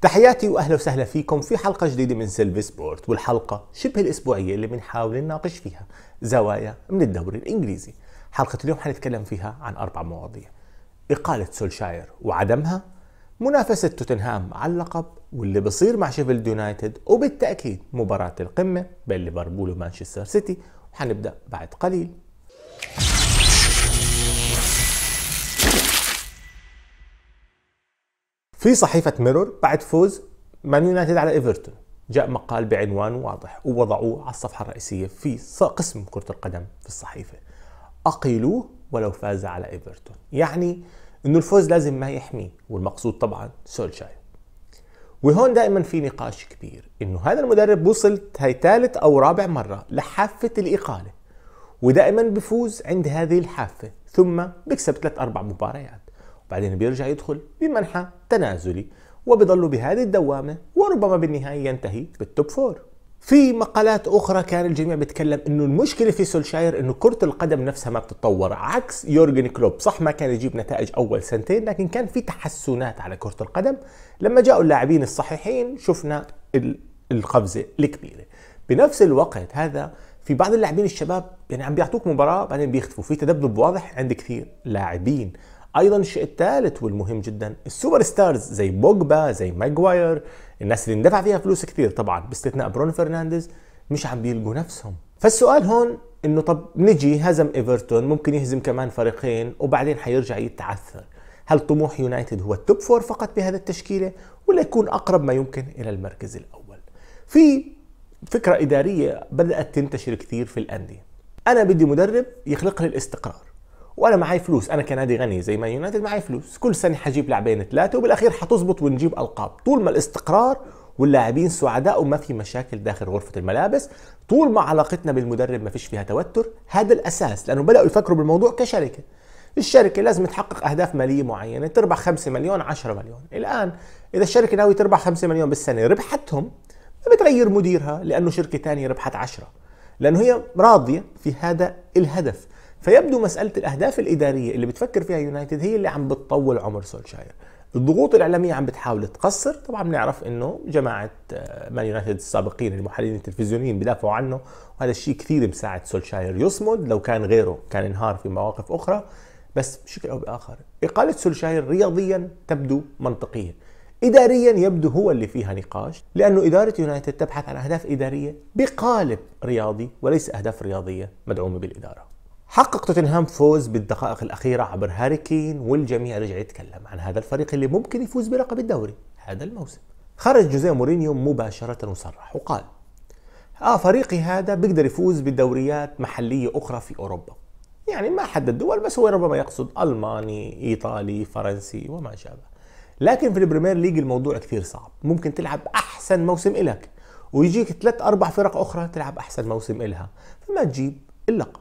تحياتي واهلا وسهلا فيكم في حلقه جديده من سيلفي سبورت والحلقه شبه الاسبوعيه اللي بنحاول نناقش فيها زوايا من الدوري الانجليزي. حلقه اليوم حنتكلم فيها عن اربع مواضيع. اقاله سولشاير وعدمها، منافسه توتنهام على اللقب واللي بصير مع شيفيلد يونايتد وبالتاكيد مباراه القمه بين ليفربول ومانشستر سيتي وحنبدا بعد قليل. في صحيفة ميرور بعد فوز مان يونايتد على ايفرتون جاء مقال بعنوان واضح ووضعوه على الصفحة الرئيسية في قسم كرة القدم في الصحيفة أقيلوه ولو فاز على ايفرتون يعني انه الفوز لازم ما يحميه والمقصود طبعا سولشاي وهون دائما في نقاش كبير انه هذا المدرب وصل هاي ثالث او رابع مره لحافه الاقاله ودائما بفوز عند هذه الحافه ثم بيكسب ثلاث اربع مباريات بعدين بيرجع يدخل بمنحى تنازلي وبيضل بهذه الدوامة وربما بالنهاية ينتهي بالتوب فور في مقالات أخرى كان الجميع بيتكلم إنه المشكلة في سولشاير إنه كرة القدم نفسها ما بتتطور عكس يورجن كلوب صح ما كان يجيب نتائج أول سنتين لكن كان في تحسنات على كرة القدم لما جاءوا اللاعبين الصحيحين شفنا القفزة الكبيرة بنفس الوقت هذا في بعض اللاعبين الشباب يعني عم بيعطوك مباراة بعدين بيختفوا في تذبذب واضح عند كثير لاعبين ايضا الشيء الثالث والمهم جدا السوبر ستارز زي بوجبا زي ماجواير الناس اللي اندفع فيها فلوس كثير طبعا باستثناء برونو فرنانديز مش عم بيلقوا نفسهم فالسؤال هون انه طب نجي هزم ايفرتون ممكن يهزم كمان فريقين وبعدين حيرجع يتعثر هل طموح يونايتد هو التوب فور فقط بهذا التشكيله ولا يكون اقرب ما يمكن الى المركز الاول في فكره اداريه بدات تنتشر كثير في الانديه انا بدي مدرب يخلق لي الاستقرار وانا معي فلوس انا كنادي غني زي ما يونايتد معي فلوس كل سنه حجيب لاعبين ثلاثه وبالاخير حتزبط ونجيب القاب طول ما الاستقرار واللاعبين سعداء وما في مشاكل داخل غرفه الملابس طول ما علاقتنا بالمدرب ما فيش فيها توتر هذا الاساس لانه بداوا يفكروا بالموضوع كشركه الشركه لازم تحقق اهداف ماليه معينه تربح 5 مليون 10 مليون الان اذا الشركه ناوي تربح 5 مليون بالسنه ربحتهم ما بتغير مديرها لانه شركه ثانيه ربحت 10 لانه هي راضيه في هذا الهدف فيبدو مساله الاهداف الاداريه اللي بتفكر فيها يونايتد هي اللي عم بتطول عمر سولشاير الضغوط الاعلاميه عم بتحاول تقصر طبعا بنعرف انه جماعه آه، مان يونايتد السابقين المحللين التلفزيونيين بدافعوا عنه وهذا الشيء كثير مساعد سولشاير يصمد لو كان غيره كان انهار في مواقف اخرى بس بشكل او باخر اقاله سولشاير رياضيا تبدو منطقيه اداريا يبدو هو اللي فيها نقاش لانه اداره يونايتد تبحث عن اهداف اداريه بقالب رياضي وليس اهداف رياضيه مدعومه بالاداره حقق توتنهام فوز بالدقائق الأخيرة عبر هاري كين والجميع رجع يتكلم عن هذا الفريق اللي ممكن يفوز بلقب الدوري هذا الموسم خرج جوزيه مورينيو مباشرة وصرح وقال آه فريقي هذا بيقدر يفوز بدوريات محلية أخرى في أوروبا يعني ما حدد دول بس هو ربما يقصد ألماني إيطالي فرنسي وما شابه لكن في البريمير ليج الموضوع كثير صعب ممكن تلعب أحسن موسم إلك ويجيك ثلاث أربع فرق أخرى تلعب أحسن موسم إلها فما تجيب اللقب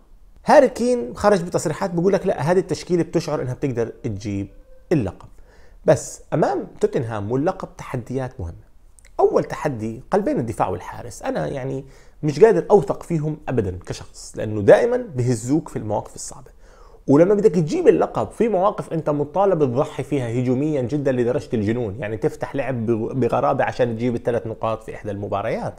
هاري كين خرج بتصريحات بيقول لك لا هذه التشكيله بتشعر انها بتقدر تجيب اللقب بس امام توتنهام واللقب تحديات مهمه اول تحدي قلبين الدفاع والحارس انا يعني مش قادر اوثق فيهم ابدا كشخص لانه دائما بهزوك في المواقف الصعبه ولما بدك تجيب اللقب في مواقف انت مطالب تضحي فيها هجوميا جدا لدرجه الجنون يعني تفتح لعب بغرابه عشان تجيب الثلاث نقاط في احدى المباريات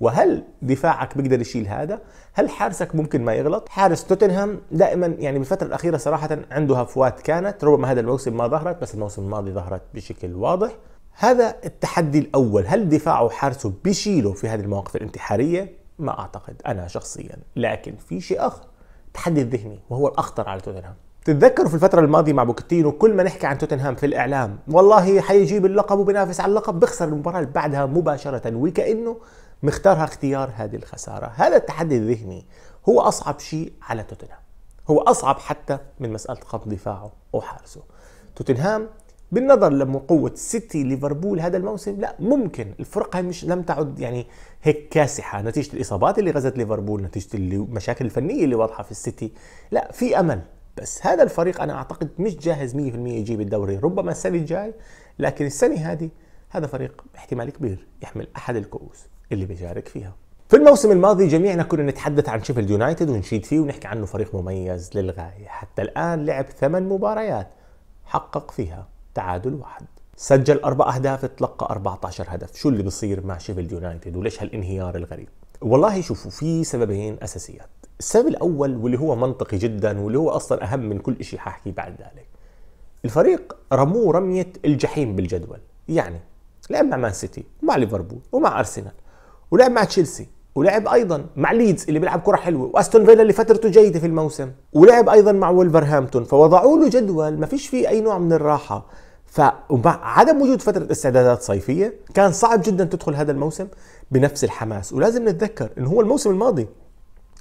وهل دفاعك بيقدر يشيل هذا؟ هل حارسك ممكن ما يغلط؟ حارس توتنهام دائما يعني بالفترة الأخيرة صراحة عنده هفوات كانت ربما هذا الموسم ما ظهرت بس الموسم الماضي ظهرت بشكل واضح هذا التحدي الأول هل دفاعه وحارسه بيشيله في هذه المواقف الانتحارية؟ ما أعتقد أنا شخصيا لكن في شيء آخر تحدي الذهني وهو الأخطر على توتنهام تتذكروا في الفترة الماضية مع بوكيتينو كل ما نحكي عن توتنهام في الإعلام والله حيجيب اللقب وبينافس على اللقب بخسر المباراة اللي بعدها مباشرة وكأنه مختارها اختيار هذه الخسارة هذا التحدي الذهني هو أصعب شيء على توتنهام هو أصعب حتى من مسألة خط دفاعه وحارسه توتنهام بالنظر لقوة سيتي ليفربول هذا الموسم لا ممكن الفرقة مش لم تعد يعني هيك كاسحة نتيجة الإصابات اللي غزت ليفربول نتيجة المشاكل الفنية اللي واضحة في السيتي لا في أمل بس هذا الفريق أنا أعتقد مش جاهز 100% يجيب الدوري ربما السنة الجاي لكن السنة هذه هذا فريق احتمال كبير يحمل أحد الكؤوس اللي بيشارك فيها في الموسم الماضي جميعنا كنا نتحدث عن شيفيلد يونايتد ونشيد فيه ونحكي عنه فريق مميز للغاية حتى الآن لعب ثمان مباريات حقق فيها تعادل واحد سجل أربع أهداف تلقى 14 هدف شو اللي بصير مع شيفيلد يونايتد وليش هالانهيار الغريب والله شوفوا في سببين أساسيات السبب الأول واللي هو منطقي جدا واللي هو أصلا أهم من كل شيء حاحكي بعد ذلك الفريق رموه رمية الجحيم بالجدول يعني لعب مع مان سيتي ومع ليفربول ومع أرسنال ولعب مع تشيلسي ولعب ايضا مع ليدز اللي بيلعب كره حلوه واستون فيلا اللي فترته جيده في الموسم ولعب ايضا مع ولفرهامبتون فوضعوا له جدول ما فيش فيه اي نوع من الراحه فمع عدم وجود فترة استعدادات صيفية كان صعب جدا تدخل هذا الموسم بنفس الحماس ولازم نتذكر انه هو الموسم الماضي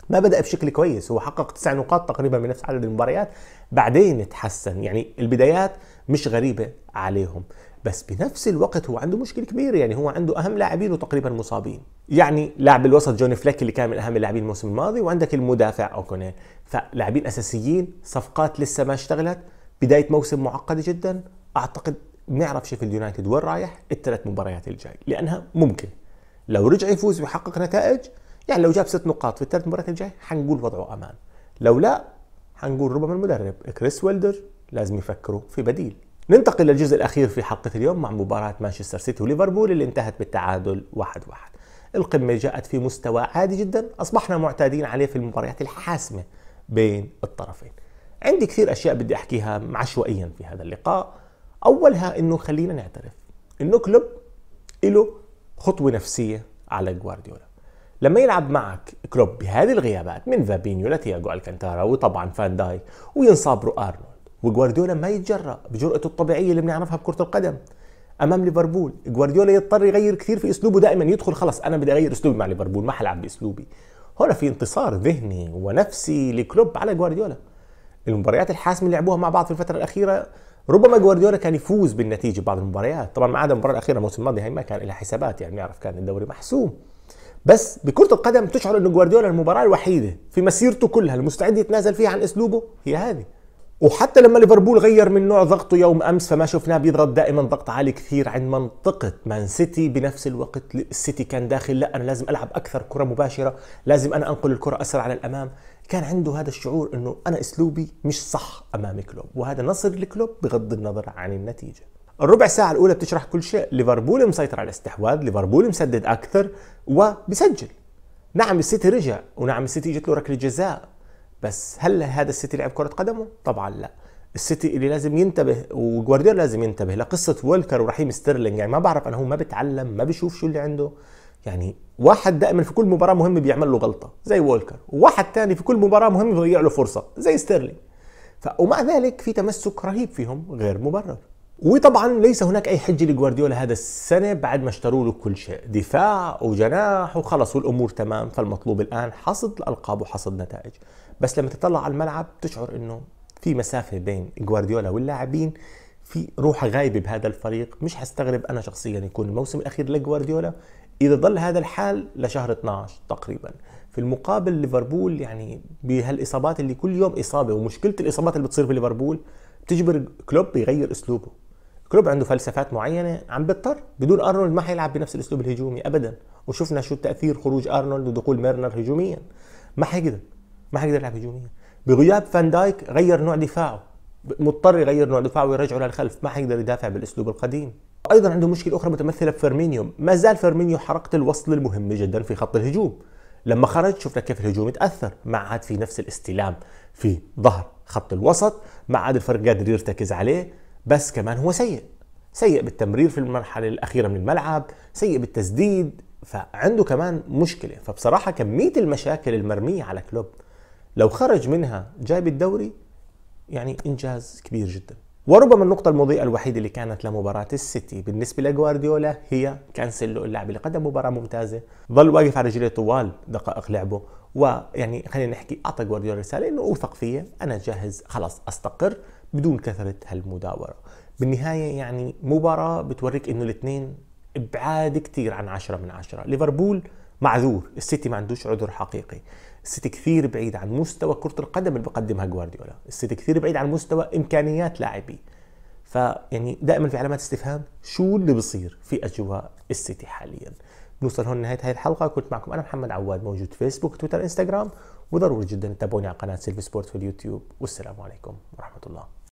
ما بدأ بشكل كويس هو حقق تسع نقاط تقريبا بنفس عدد المباريات بعدين تحسن يعني البدايات مش غريبة عليهم بس بنفس الوقت هو عنده مشكله كبيره يعني هو عنده اهم لاعبينه تقريبا مصابين يعني لاعب الوسط جوني فليك اللي كان من اهم اللاعبين الموسم الماضي وعندك المدافع أوكوني فلاعبين اساسيين صفقات لسه ما اشتغلت بدايه موسم معقده جدا اعتقد بنعرف في يونايتد وين رايح الثلاث مباريات الجاي لانها ممكن لو رجع يفوز ويحقق نتائج يعني لو جاب ست نقاط في الثلاث مباريات الجاي حنقول وضعه امان لو لا حنقول ربما المدرب كريس ويلدر لازم يفكروا في بديل ننتقل للجزء الأخير في حلقة اليوم مع مباراة مانشستر سيتي وليفربول اللي انتهت بالتعادل 1-1 واحد واحد. القمة جاءت في مستوى عادي جدا أصبحنا معتادين عليه في المباريات الحاسمة بين الطرفين عندي كثير أشياء بدي أحكيها عشوائيا في هذا اللقاء أولها أنه خلينا نعترف أنه كلوب له خطوة نفسية على جوارديولا لما يلعب معك كلوب بهذه الغيابات من فابينيو لتياجو الكانتارا وطبعا فان دايك وينصاب ارنولد وجوارديولا ما يتجرأ بجرأته الطبيعيه اللي بنعرفها بكره القدم امام ليفربول جوارديولا يضطر يغير كثير في اسلوبه دائما يدخل خلص انا بدي اغير اسلوبي مع ليفربول ما حلعب باسلوبي هنا في انتصار ذهني ونفسي لكلوب على جوارديولا المباريات الحاسمه اللي لعبوها مع بعض في الفتره الاخيره ربما جوارديولا كان يفوز بالنتيجه بعض المباريات طبعا ما عدا المباراه الاخيره الموسم الماضي هي ما كان لها حسابات يعني نعرف كان الدوري محسوم بس بكره القدم تشعر انه جوارديولا المباراه الوحيده في مسيرته كلها المستعد يتنازل فيها عن اسلوبه هي هذه وحتى لما ليفربول غير من نوع ضغطه يوم امس فما شفناه بيضغط دائما ضغط عالي كثير عند منطقه مان سيتي بنفس الوقت السيتي كان داخل لا انا لازم العب اكثر كره مباشره لازم انا انقل الكره اسرع على الامام كان عنده هذا الشعور انه انا اسلوبي مش صح امام كلوب وهذا نصر لكلوب بغض النظر عن النتيجه الربع ساعة الأولى بتشرح كل شيء، ليفربول مسيطر على الاستحواذ، ليفربول مسدد أكثر وبسجل. نعم السيتي رجع ونعم السيتي جت له ركلة جزاء بس هل هذا السيتي لعب كره قدمه طبعا لا السيتي اللي لازم ينتبه وجوارديولا لازم ينتبه لقصه ويلكر ورحيم ستيرلينج يعني ما بعرف انا هو ما بتعلم ما بشوف شو اللي عنده يعني واحد دائما في كل مباراه مهمه بيعمل له غلطه زي وولكر وواحد ثاني في كل مباراه مهمه بيضيع له فرصه زي ستيرلينج ف... ومع ذلك في تمسك رهيب فيهم غير مبرر وطبعا ليس هناك اي حجه لجوارديولا هذا السنه بعد ما اشتروا له كل شيء دفاع وجناح وخلص والامور تمام فالمطلوب الان حصد الالقاب وحصد نتائج بس لما تطلع على الملعب تشعر انه في مسافه بين جوارديولا واللاعبين في روح غايبه بهذا الفريق مش حستغرب انا شخصيا يكون الموسم الاخير لجوارديولا اذا ضل هذا الحال لشهر 12 تقريبا في المقابل ليفربول يعني بهالاصابات اللي كل يوم اصابه ومشكله الاصابات اللي بتصير في ليفربول بتجبر كلوب يغير اسلوبه كلوب عنده فلسفات معينه عم بيضطر بدون ارنولد ما حيلعب بنفس الاسلوب الهجومي ابدا وشفنا شو تاثير خروج ارنولد ودخول ميرنر هجوميا ما حيقدر ما حيقدر يلعب هجوميا بغياب فان دايك غير نوع دفاعه مضطر يغير نوع دفاعه ويرجعه للخلف ما حيقدر يدافع بالاسلوب القديم ايضا عنده مشكله اخرى متمثله بفيرمينيو ما زال فيرمينيو حركه الوصل المهمه جدا في خط الهجوم لما خرج شفنا كيف الهجوم تاثر ما عاد في نفس الاستلام في ظهر خط الوسط ما عاد الفرق قادر يرتكز عليه بس كمان هو سيء سيء بالتمرير في المرحله الاخيره من الملعب سيء بالتسديد فعنده كمان مشكله فبصراحه كميه المشاكل المرميه على كلوب لو خرج منها جايب الدوري يعني انجاز كبير جدا وربما النقطة المضيئة الوحيدة اللي كانت لمباراة السيتي بالنسبة لجوارديولا هي كانسيلو اللاعب اللي قدم مباراة ممتازة ظل واقف على رجليه طوال دقائق لعبه ويعني خلينا نحكي أعطى جوارديولا رسالة إنه أوثق فيه أنا جاهز خلاص أستقر بدون كثرة هالمداورة بالنهاية يعني مباراة بتوريك إنه الاثنين إبعاد كثير عن عشرة من عشرة ليفربول معذور السيتي ما عندوش عذر حقيقي السيتي كثير بعيد عن مستوى كرة القدم اللي بقدمها جوارديولا السيتي كثير بعيد عن مستوى إمكانيات لاعبيه فيعني دائما في علامات استفهام شو اللي بصير في أجواء السيتي حاليا بنوصل هون نهاية هذه الحلقة كنت معكم أنا محمد عواد موجود فيسبوك تويتر إنستغرام وضروري جدا تتابعوني على قناة سيلفي سبورت في اليوتيوب والسلام عليكم ورحمة الله